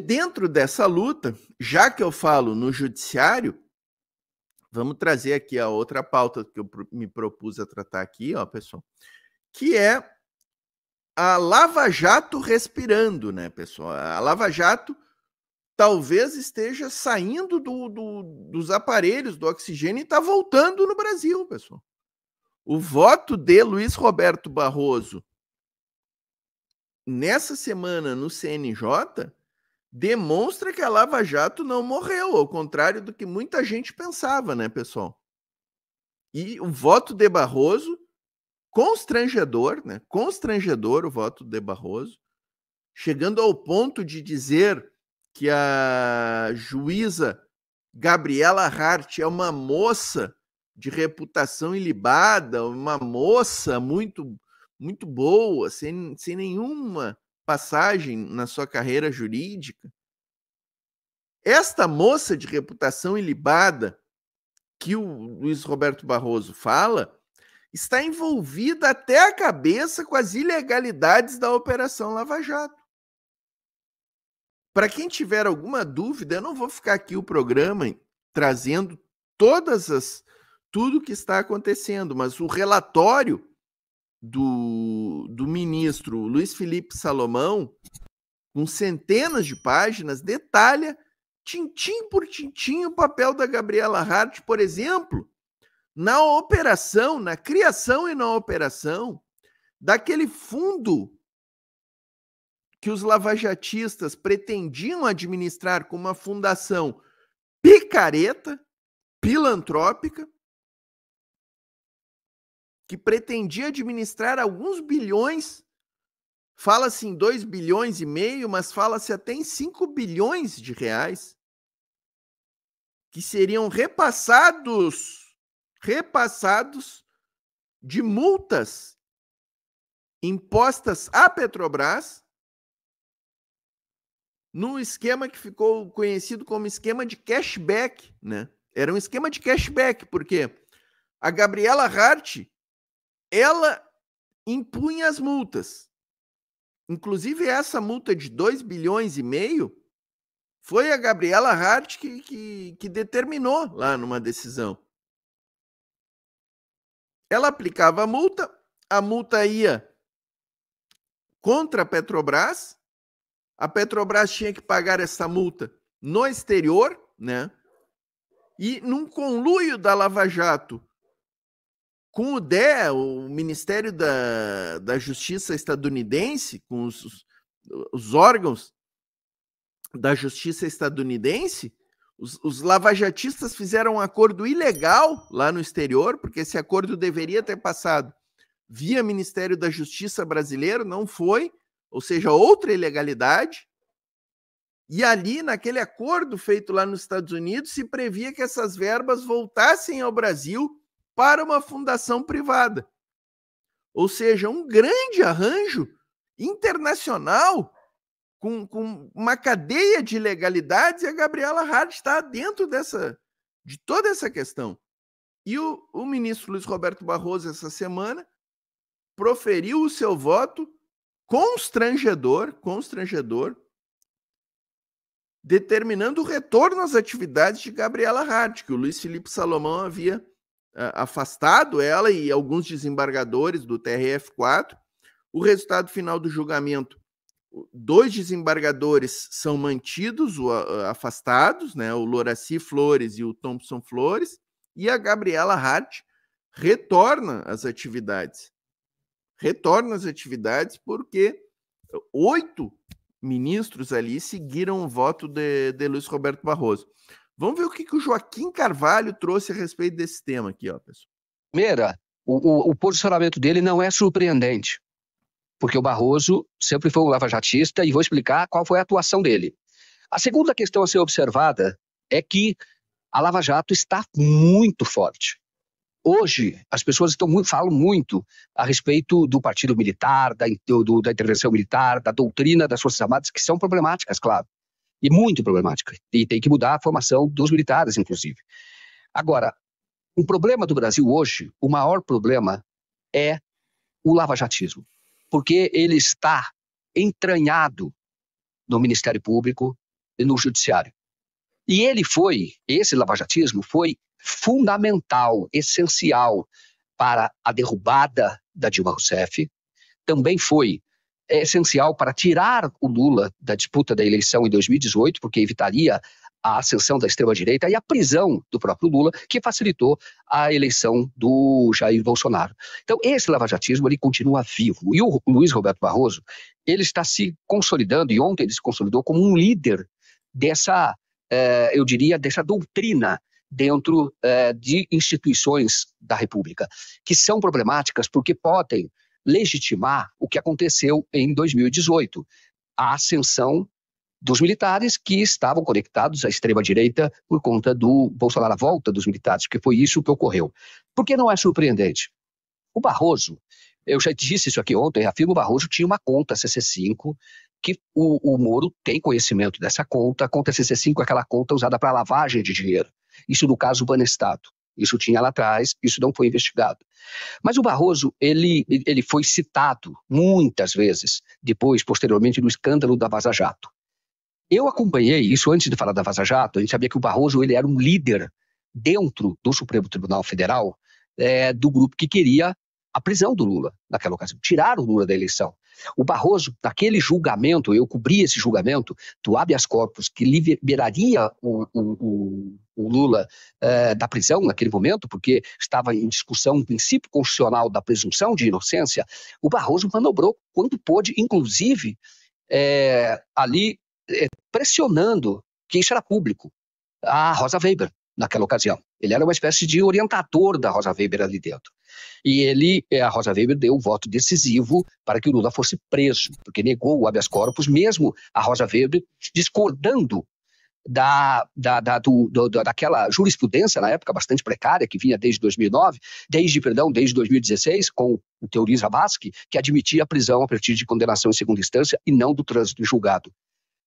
dentro dessa luta, já que eu falo no judiciário, vamos trazer aqui a outra pauta que eu me propus a tratar aqui, ó, pessoal, que é a Lava Jato respirando, né, pessoal? A Lava Jato talvez esteja saindo do, do, dos aparelhos do oxigênio e está voltando no Brasil, pessoal. O voto de Luiz Roberto Barroso nessa semana no CNJ demonstra que a Lava Jato não morreu, ao contrário do que muita gente pensava, né, pessoal? E o voto de Barroso, constrangedor, né? Constrangedor o voto de Barroso, chegando ao ponto de dizer que a juíza Gabriela Hart é uma moça de reputação ilibada, uma moça muito muito boa, sem, sem nenhuma passagem na sua carreira jurídica, esta moça de reputação ilibada que o Luiz Roberto Barroso fala está envolvida até a cabeça com as ilegalidades da Operação Lava Jato. Para quem tiver alguma dúvida, eu não vou ficar aqui o programa trazendo todas as tudo que está acontecendo, mas o relatório do, do ministro Luiz Felipe Salomão, com centenas de páginas, detalha tintim por tintim o papel da Gabriela Hart, por exemplo, na operação, na criação e na operação daquele fundo que os lavajatistas pretendiam administrar com uma fundação picareta, pilantrópica, que pretendia administrar alguns bilhões, fala-se em assim, 2 bilhões e meio, mas fala-se até em 5 bilhões de reais, que seriam repassados, repassados de multas impostas à Petrobras num esquema que ficou conhecido como esquema de cashback, né? Era um esquema de cashback, porque a Gabriela Hart ela impunha as multas. Inclusive, essa multa de 2 bilhões e meio foi a Gabriela Hart que, que, que determinou lá numa decisão. Ela aplicava a multa, a multa ia contra a Petrobras, a Petrobras tinha que pagar essa multa no exterior, né? E num conluio da Lava Jato com o DE, o Ministério da, da Justiça estadunidense, com os, os órgãos da Justiça estadunidense, os, os lavajatistas fizeram um acordo ilegal lá no exterior, porque esse acordo deveria ter passado via Ministério da Justiça brasileiro, não foi, ou seja, outra ilegalidade. E ali, naquele acordo feito lá nos Estados Unidos, se previa que essas verbas voltassem ao Brasil para uma fundação privada. Ou seja, um grande arranjo internacional com, com uma cadeia de legalidades e a Gabriela Hart está dentro dessa, de toda essa questão. E o, o ministro Luiz Roberto Barroso, essa semana, proferiu o seu voto constrangedor, constrangedor, determinando o retorno às atividades de Gabriela Hart, que o Luiz Felipe Salomão havia afastado ela e alguns desembargadores do TRF4. O resultado final do julgamento: dois desembargadores são mantidos, afastados, né? o Loraci Flores e o Thompson Flores, e a Gabriela Hart retorna às atividades. Retorna às atividades porque oito ministros ali seguiram o voto de, de Luiz Roberto Barroso. Vamos ver o que, que o Joaquim Carvalho trouxe a respeito desse tema aqui, ó, pessoal. Primeira, o, o, o posicionamento dele não é surpreendente, porque o Barroso sempre foi um lavajatista e vou explicar qual foi a atuação dele. A segunda questão a ser observada é que a Lava Jato está muito forte. Hoje, as pessoas estão muito, falam muito a respeito do partido militar, da, do, da intervenção militar, da doutrina das Forças Armadas, que são problemáticas, claro e muito problemática. E tem que mudar a formação dos militares, inclusive. Agora, o um problema do Brasil hoje, o maior problema é o lavajatismo, porque ele está entranhado no Ministério Público e no Judiciário. E ele foi, esse lavajatismo foi fundamental, essencial para a derrubada da Dilma Rousseff, também foi é essencial para tirar o Lula da disputa da eleição em 2018, porque evitaria a ascensão da extrema-direita e a prisão do próprio Lula, que facilitou a eleição do Jair Bolsonaro. Então, esse lavajatismo ele continua vivo. E o Luiz Roberto Barroso ele está se consolidando, e ontem ele se consolidou como um líder dessa, eh, eu diria, dessa doutrina dentro eh, de instituições da República, que são problemáticas porque podem legitimar o que aconteceu em 2018, a ascensão dos militares que estavam conectados à extrema-direita por conta do Bolsonaro, a volta dos militares, porque foi isso que ocorreu. Por que não é surpreendente? O Barroso, eu já disse isso aqui ontem, afirmo o Barroso tinha uma conta CC5, que o, o Moro tem conhecimento dessa conta, a conta CC5 é aquela conta usada para lavagem de dinheiro. Isso no caso Banestado. Isso tinha lá atrás, isso não foi investigado. Mas o Barroso, ele, ele foi citado muitas vezes depois, posteriormente, no escândalo da Vaza Jato. Eu acompanhei isso antes de falar da Vaza Jato, a gente sabia que o Barroso ele era um líder dentro do Supremo Tribunal Federal é, do grupo que queria a prisão do Lula naquela ocasião, tiraram o Lula da eleição. O Barroso, naquele julgamento, eu cobri esse julgamento do habeas corpus que liberaria o, o, o Lula eh, da prisão naquele momento, porque estava em discussão o um princípio constitucional da presunção de inocência. O Barroso manobrou quando pôde, inclusive eh, ali eh, pressionando que isso era público a Rosa Weber naquela ocasião. Ele era uma espécie de orientador da Rosa Weber ali dentro. E ele, eh, a Rosa Weber, deu o voto decisivo para que o Lula fosse preso, porque negou o habeas corpus, mesmo a Rosa Weber discordando da, da, da, do, do, daquela jurisprudência na época bastante precária que vinha desde 2009, desde perdão, desde 2016 com o Teori Zavascki, que admitia a prisão a partir de condenação em segunda instância e não do trânsito julgado.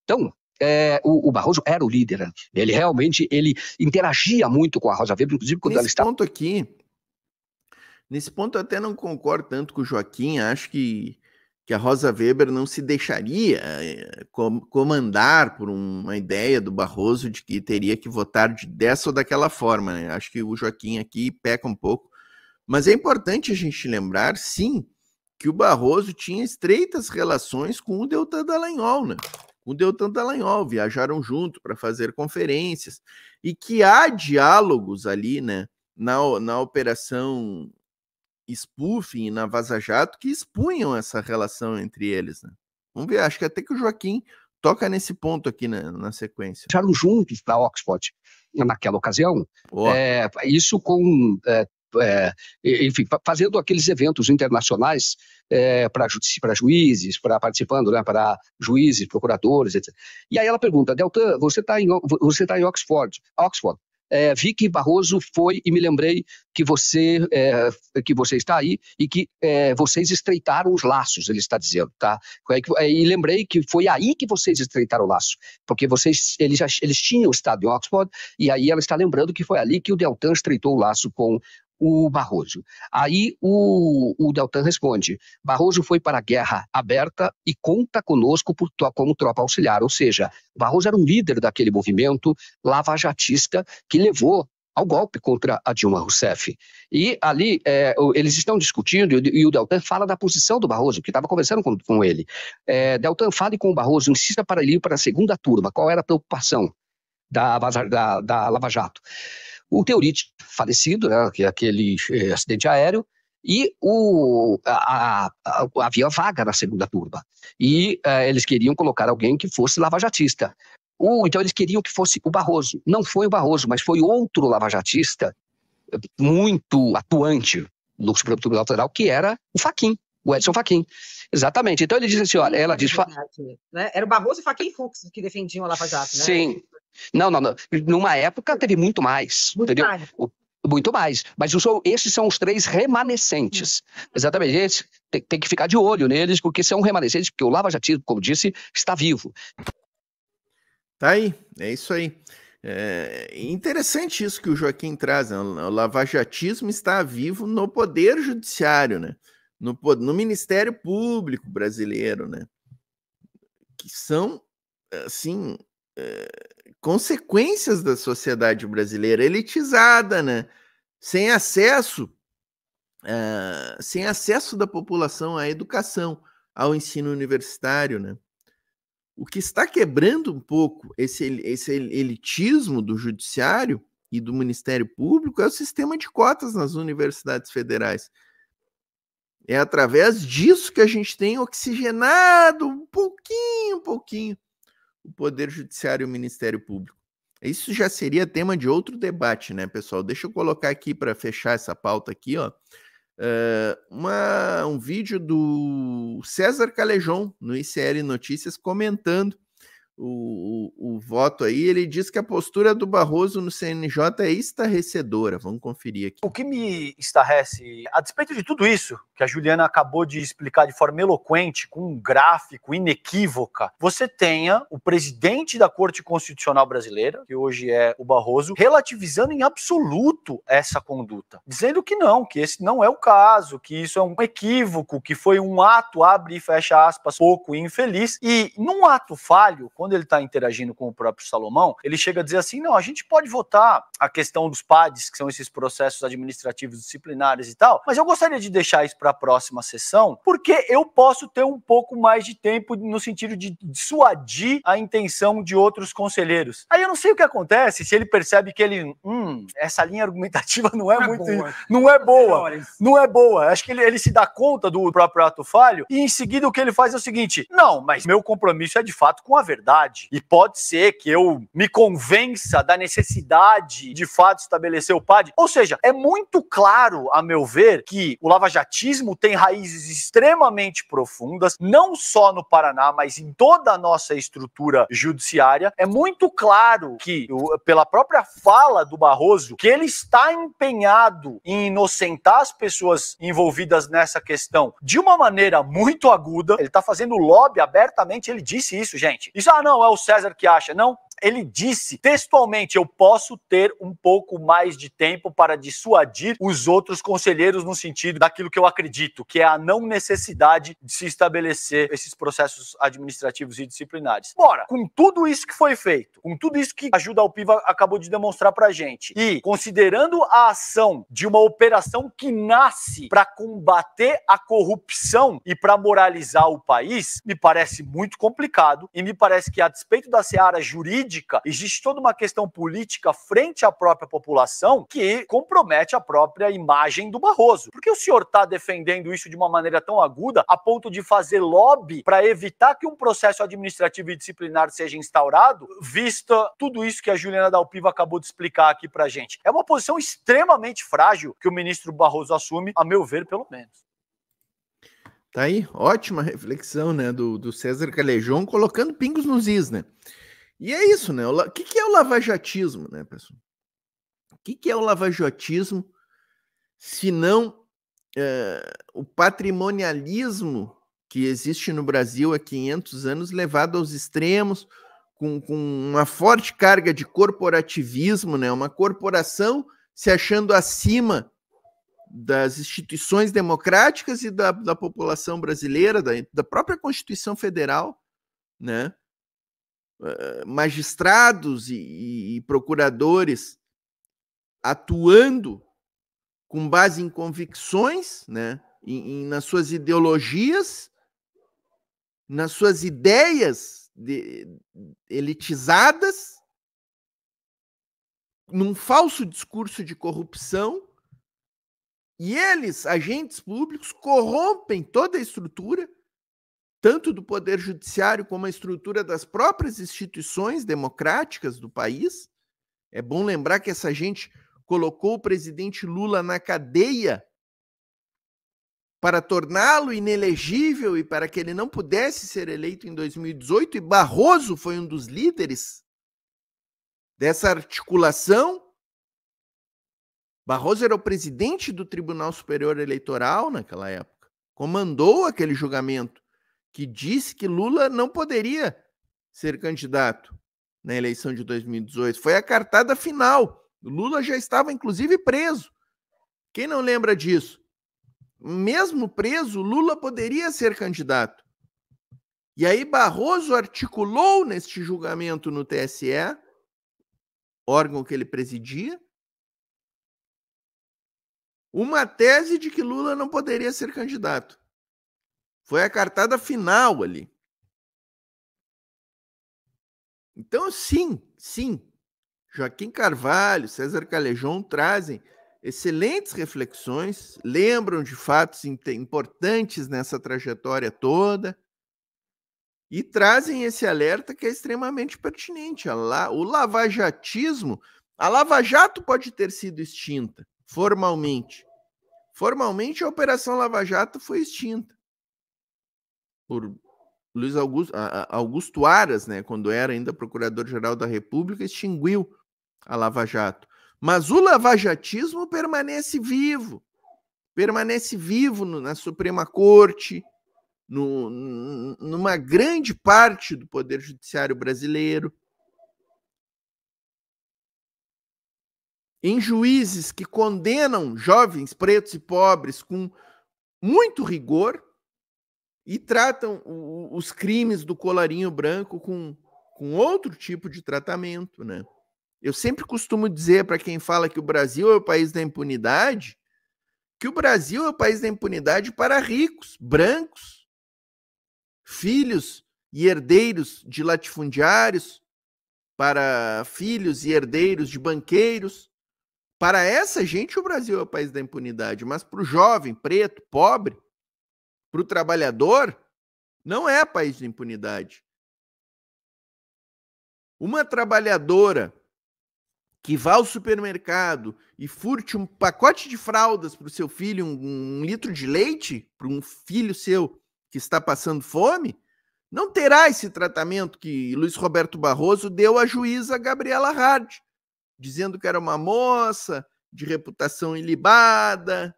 Então, é, o, o, Barroso era o líder. Né? Ele realmente ele interagia muito com a Rosa Weber, inclusive quando Nesse ela estava. ponto aqui, Nesse ponto eu até não concordo tanto com o Joaquim, acho que, que a Rosa Weber não se deixaria eh, comandar por uma ideia do Barroso de que teria que votar de dessa ou daquela forma. Né? Acho que o Joaquim aqui peca um pouco. Mas é importante a gente lembrar, sim, que o Barroso tinha estreitas relações com o Deltan Dallagnol, né? o Deltan Dallagnol, viajaram junto para fazer conferências, e que há diálogos ali, né, na, na operação spoofing e na Vaza Jato que expunham essa relação entre eles. Né? Vamos ver, acho que até que o Joaquim toca nesse ponto aqui na, na sequência. Ficaram juntos para Oxford eh, naquela ocasião, é, isso com é, é, enfim, fazendo aqueles eventos internacionais é, para ju juízes, para participando, né, para juízes, procuradores, etc. E aí ela pergunta, Deltan, você está em, você tá em Oxford, Oxford, é, Vicky Barroso foi e me lembrei que você é, que você está aí e que é, vocês estreitaram os laços, ele está dizendo, tá? É é, e lembrei que foi aí que vocês estreitaram o laço, porque vocês eles, já, eles tinham estado em Oxford e aí ela está lembrando que foi ali que o Deltan estreitou o laço com o Barroso. Aí o, o Deltan responde: Barroso foi para a guerra aberta e conta conosco por, como tropa auxiliar. Ou seja, Barroso era um líder daquele movimento lavajatista que levou ao golpe contra a Dilma Rousseff. E ali é, eles estão discutindo, e o Deltan fala da posição do Barroso, que estava conversando com, com ele. É, Deltan fale com o Barroso, insista para ele ir para a segunda turma. Qual era a preocupação da, da, da Lava Jato? o teorit falecido, né, que é aquele é, acidente aéreo, e o, a, a, havia vaga na segunda turma. E é, eles queriam colocar alguém que fosse lavajatista. Ou, então eles queriam que fosse o Barroso. Não foi o Barroso, mas foi outro lavajatista muito atuante no Supremo Tribunal Federal, que era o Faquin, o Edson Faquin. Exatamente. Então ele diz assim: olha, ela diz é né? Era o Barroso e Faquin Fux que defendiam a Lava Jato, né? Sim, não, não, não. Numa época teve muito mais, muito entendeu? Mais. muito mais. Mas sou, esses são os três remanescentes. Hum. Exatamente. Esse, tem, tem, que ficar de olho neles, porque são remanescentes, porque o Lava Jatismo, como disse, está vivo. Tá aí, é isso aí. É interessante isso que o Joaquim traz. Né? O lavajatismo está vivo no poder judiciário, né? No, no Ministério Público brasileiro, né? Que são, assim, é, consequências da sociedade brasileira elitizada, né? Sem acesso, uh, sem acesso da população à educação, ao ensino universitário, né? O que está quebrando um pouco esse, esse elitismo do judiciário e do Ministério Público é o sistema de cotas nas universidades federais. É através disso que a gente tem oxigenado um pouquinho, um pouquinho o Poder Judiciário e o Ministério Público. Isso já seria tema de outro debate, né, pessoal? Deixa eu colocar aqui para fechar essa pauta aqui, ó. Eh, uma, um vídeo do César Calejon no ICL Notícias comentando o, o, voto aí, ele diz que a postura do Barroso no CNJ é estarrecedora. Vamos conferir aqui. O que me estarrece, a despeito de tudo isso que a Juliana acabou de explicar de forma eloquente, com um gráfico inequívoca, você tenha o presidente da Corte Constitucional Brasileira, que hoje é o Barroso, relativizando em absoluto essa conduta, dizendo que não, que esse não é o caso, que isso é um equívoco, que foi um ato, abre e fecha aspas, pouco infeliz. E num ato falho, quando quando ele está interagindo com o próprio Salomão, ele chega a dizer assim: não, a gente pode votar a questão dos PADs, que são esses processos administrativos disciplinares e tal, mas eu gostaria de deixar isso para a próxima sessão, porque eu posso ter um pouco mais de tempo no sentido de dissuadir a intenção de outros conselheiros. Aí eu não sei o que acontece se ele percebe que ele, hum, essa linha argumentativa não é, é muito. É não é boa. Não é boa. Acho que ele, ele se dá conta do próprio ato falho e em seguida o que ele faz é o seguinte: não, mas meu compromisso é de fato com a verdade verdade. E pode ser que eu me convença da necessidade de fato estabelecer o PAD. Ou seja, é muito claro, a meu ver, que o lavajatismo tem raízes extremamente profundas, não só no Paraná, mas em toda a nossa estrutura judiciária. É muito claro que, pela própria fala do Barroso, que ele está empenhado em inocentar as pessoas envolvidas nessa questão de uma maneira muito aguda. Ele está fazendo lobby abertamente, ele disse isso, gente. Isso, ah, não, não, é o César que acha. Não, ele disse textualmente: Eu posso ter um pouco mais de tempo para dissuadir os outros conselheiros no sentido daquilo que eu acredito, que é a não necessidade de se estabelecer esses processos administrativos e disciplinares. Bora, com tudo isso que foi feito, com tudo isso que a Ajuda ao Piva acabou de demonstrar pra gente, e considerando a ação de uma operação que nasce para combater a corrupção e para moralizar o país, me parece muito complicado e me parece que, a despeito da seara jurídica, jurídica, existe toda uma questão política frente à própria população que compromete a própria imagem do Barroso. Por que o senhor está defendendo isso de uma maneira tão aguda a ponto de fazer lobby para evitar que um processo administrativo e disciplinar seja instaurado, vista tudo isso que a Juliana Dalpiva acabou de explicar aqui para gente? É uma posição extremamente frágil que o ministro Barroso assume, a meu ver, pelo menos. Tá aí, ótima reflexão, né, do, do César Calejão, colocando pingos nos is, né? E é isso, né? O que, que é o lavajatismo, né, pessoal? O que, que é o lavajatismo se não é, o patrimonialismo que existe no Brasil há 500 anos levado aos extremos, com, com uma forte carga de corporativismo, né? uma corporação se achando acima das instituições democráticas e da, da população brasileira, da, da própria Constituição Federal, né? magistrados e, e procuradores atuando com base em convicções, né? Em, em, nas suas ideologias, nas suas ideias de, elitizadas, num falso discurso de corrupção. E eles, agentes públicos, corrompem toda a estrutura tanto do poder judiciário como a estrutura das próprias instituições democráticas do país. É bom lembrar que essa gente colocou o presidente Lula na cadeia para torná-lo inelegível e para que ele não pudesse ser eleito em 2018, e Barroso foi um dos líderes dessa articulação. Barroso era o presidente do Tribunal Superior Eleitoral naquela época, comandou aquele julgamento que disse que Lula não poderia ser candidato na eleição de 2018. Foi a cartada final. Lula já estava, inclusive, preso. Quem não lembra disso? Mesmo preso, Lula poderia ser candidato. E aí Barroso articulou neste julgamento no TSE, órgão que ele presidia, uma tese de que Lula não poderia ser candidato. Foi a cartada final ali. Então, sim, sim, Joaquim Carvalho, César Calejão trazem excelentes reflexões, lembram de fatos importantes nessa trajetória toda e trazem esse alerta que é extremamente pertinente. O lavajatismo, a Lava Jato pode ter sido extinta formalmente. Formalmente, a Operação Lava Jato foi extinta por Luiz Augusto, Augusto Aras, né, quando era ainda procurador-geral da República, extinguiu a Lava Jato. Mas o lavajatismo permanece vivo, permanece vivo no, na Suprema Corte, no, numa grande parte do Poder Judiciário brasileiro. Em juízes que condenam jovens pretos e pobres com muito rigor, e tratam o, os crimes do colarinho branco com, com outro tipo de tratamento, né? Eu sempre costumo dizer para quem fala que o Brasil é o país da impunidade, que o Brasil é o país da impunidade para ricos, brancos, filhos e herdeiros de latifundiários, para filhos e herdeiros de banqueiros. Para essa gente, o Brasil é o país da impunidade, mas para o jovem, preto, pobre, para o trabalhador, não é país de impunidade. Uma trabalhadora que vá ao supermercado e furte um pacote de fraldas para o seu filho, um, um litro de leite para um filho seu que está passando fome, não terá esse tratamento que Luiz Roberto Barroso deu à juíza Gabriela Hard, dizendo que era uma moça de reputação ilibada,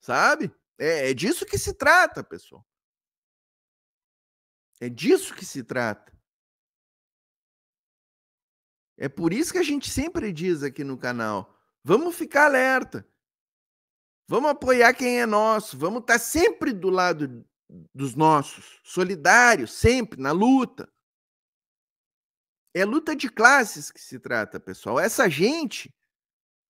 sabe? É, é disso que se trata, pessoal. É disso que se trata. É por isso que a gente sempre diz aqui no canal: vamos ficar alerta. Vamos apoiar quem é nosso, vamos estar tá sempre do lado dos nossos, solidários, sempre na luta. É luta de classes que se trata, pessoal. Essa gente,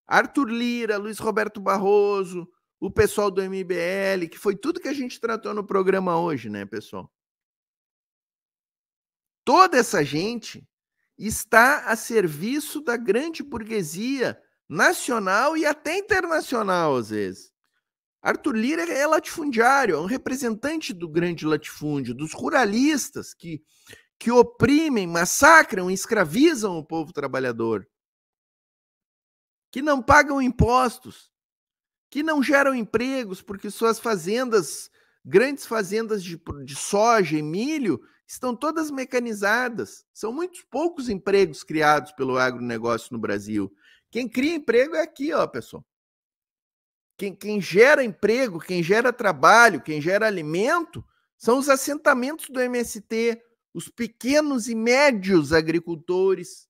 Arthur Lira, Luiz Roberto Barroso, o pessoal do MBL, que foi tudo que a gente tratou no programa hoje, né, pessoal? Toda essa gente está a serviço da grande burguesia nacional e até internacional, às vezes. Arthur Lira é latifundiário, é um representante do grande latifúndio, dos ruralistas que, que oprimem, massacram, escravizam o povo trabalhador, que não pagam impostos, que não geram empregos porque suas fazendas, grandes fazendas de, de soja e milho, estão todas mecanizadas. São muito poucos empregos criados pelo agronegócio no Brasil. Quem cria emprego é aqui, ó, pessoal. Quem, quem gera emprego, quem gera trabalho, quem gera alimento, são os assentamentos do MST, os pequenos e médios agricultores,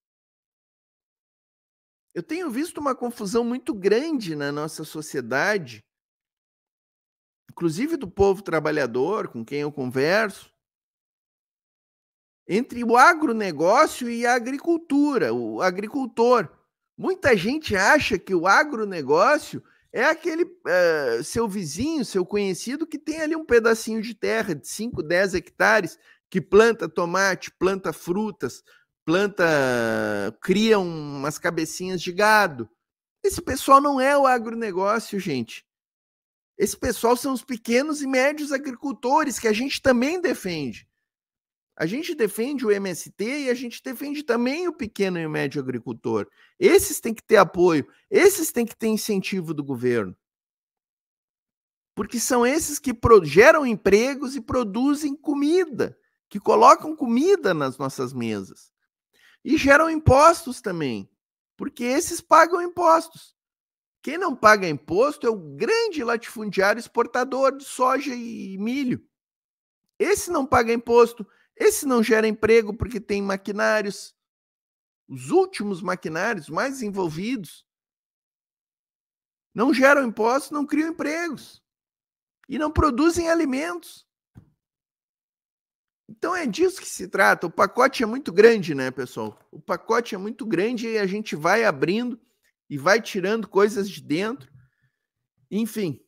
eu tenho visto uma confusão muito grande na nossa sociedade, inclusive do povo trabalhador, com quem eu converso, entre o agronegócio e a agricultura, o agricultor. Muita gente acha que o agronegócio é aquele eh, seu vizinho, seu conhecido, que tem ali um pedacinho de terra de 5, 10 hectares, que planta tomate, planta frutas, planta, cria umas cabecinhas de gado. Esse pessoal não é o agronegócio, gente. Esse pessoal são os pequenos e médios agricultores que a gente também defende. A gente defende o MST e a gente defende também o pequeno e o médio agricultor. Esses têm que ter apoio, esses têm que ter incentivo do governo. Porque são esses que geram empregos e produzem comida, que colocam comida nas nossas mesas. E geram impostos também, porque esses pagam impostos. Quem não paga imposto é o grande latifundiário exportador de soja e milho. Esse não paga imposto, esse não gera emprego porque tem maquinários. Os últimos maquinários mais envolvidos não geram impostos, não criam empregos e não produzem alimentos. Então é disso que se trata. O pacote é muito grande, né, pessoal? O pacote é muito grande e a gente vai abrindo e vai tirando coisas de dentro. Enfim,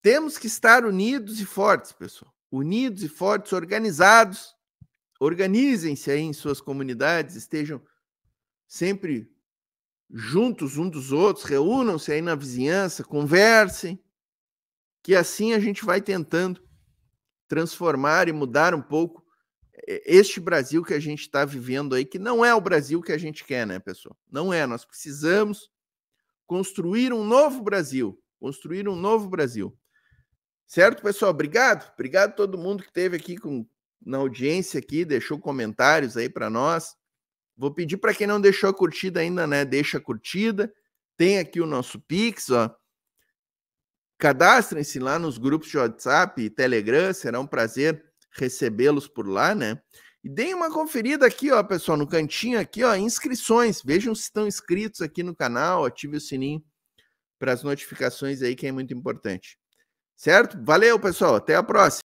temos que estar unidos e fortes, pessoal. Unidos e fortes, organizados. Organizem-se aí em suas comunidades, estejam sempre juntos um dos outros, reúnam-se aí na vizinhança, conversem, que assim a gente vai tentando transformar e mudar um pouco é, este Brasil que a gente está vivendo aí, que não é o Brasil que a gente quer, né, pessoal? Não é. Nós precisamos construir um novo Brasil. Construir um novo Brasil. Certo, pessoal? Obrigado. Obrigado a todo mundo que teve aqui com, na audiência aqui, deixou comentários aí para nós. Vou pedir para quem não deixou a curtida ainda, né? Deixa a curtida. Tem aqui o nosso Pix, ó. Cadastrem-se lá nos grupos de WhatsApp e Telegram, será um prazer recebê-los por lá, né? E deem uma conferida aqui, ó, pessoal, no cantinho aqui, ó, inscrições. Vejam se estão inscritos aqui no canal, ative o sininho para as notificações aí, que é muito importante. Certo? Valeu, pessoal. Até a próxima.